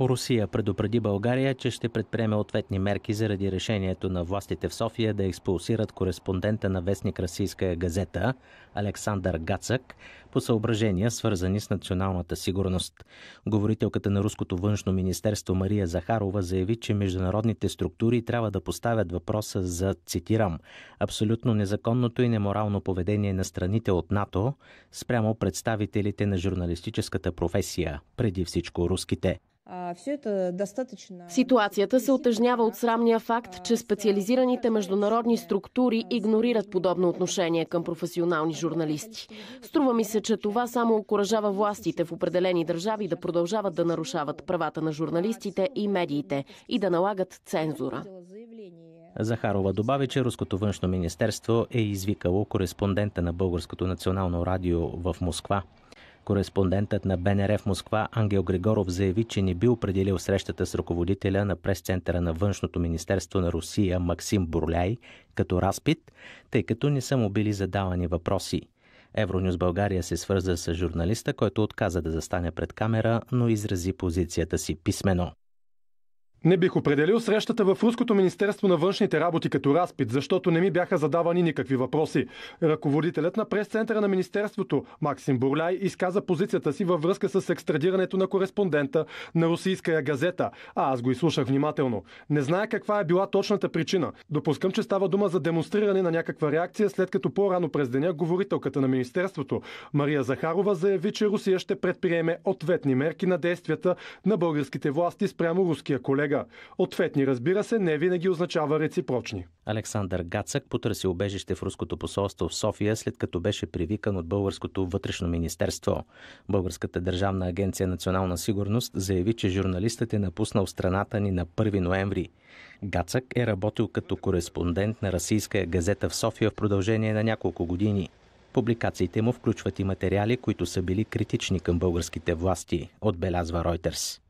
Русия предупреди България, че ще предприеме ответни мерки заради решението на властите в София да експулсират кореспондента на вестник Расийская газета Александър Гацък по съображения, свързани с националната сигурност. Говорителката на Руското външно министерство Мария Захарова заяви, че международните структури трябва да поставят въпроса за, цитирам, абсолютно незаконното и неморално поведение на страните от НАТО спрямо представителите на журналистическата професия, преди всичко руските. Ситуацията се отъжнява от срамния факт, че специализираните международни структури игнорират подобно отношение към професионални журналисти. Струва ми се, че това само окоръжава властите в определени държави да продължават да нарушават правата на журналистите и медиите и да налагат цензура. Захарова добави, че Руското външно министерство е извикало кореспондента на Българското национално радио в Москва Кореспондентът на БНР в Москва Ангел Григоров заяви, че не би определил срещата с ръководителя на прес-центъра на Външното министерство на Русия Максим Бурляй като разпит, тъй като не са му били задавани въпроси. Евронюс България се свърза с журналиста, който отказа да застане пред камера, но изрази позицията си писмено. Не бих определил срещата в Руското Министерство на външните работи като разпит, защото не ми бяха задавани никакви въпроси. Ръководителят на прес-центъра на Министерството Максим Бурляй изказа позицията си във връзка с екстрадирането на кореспондента на русийская газета, а аз го изслушах внимателно. Не зная каква е била точната причина. Допускам, че става дума за демонстриране на някаква реакция, след като по-рано през деня говорителката на Министерството Мария Захарова заяви, че Русия ще предприеме ответни мерки на действията на българските власти спрямо руския колега веднага. Ответни, разбира се, не винаги означава реципрочни. Александър Гацък потърси обежище в Руското посолство в София, след като беше привикан от Българското вътрешно министерство. Българската държавна агенция национална сигурност заяви, че журналистът е напуснал страната ни на 1 ноември. Гацък е работил като кореспондент на Российска газета в София в продължение на няколко години. Публикациите му включват и материали, които са били критични към българските власти, отбелязва Ройтерс.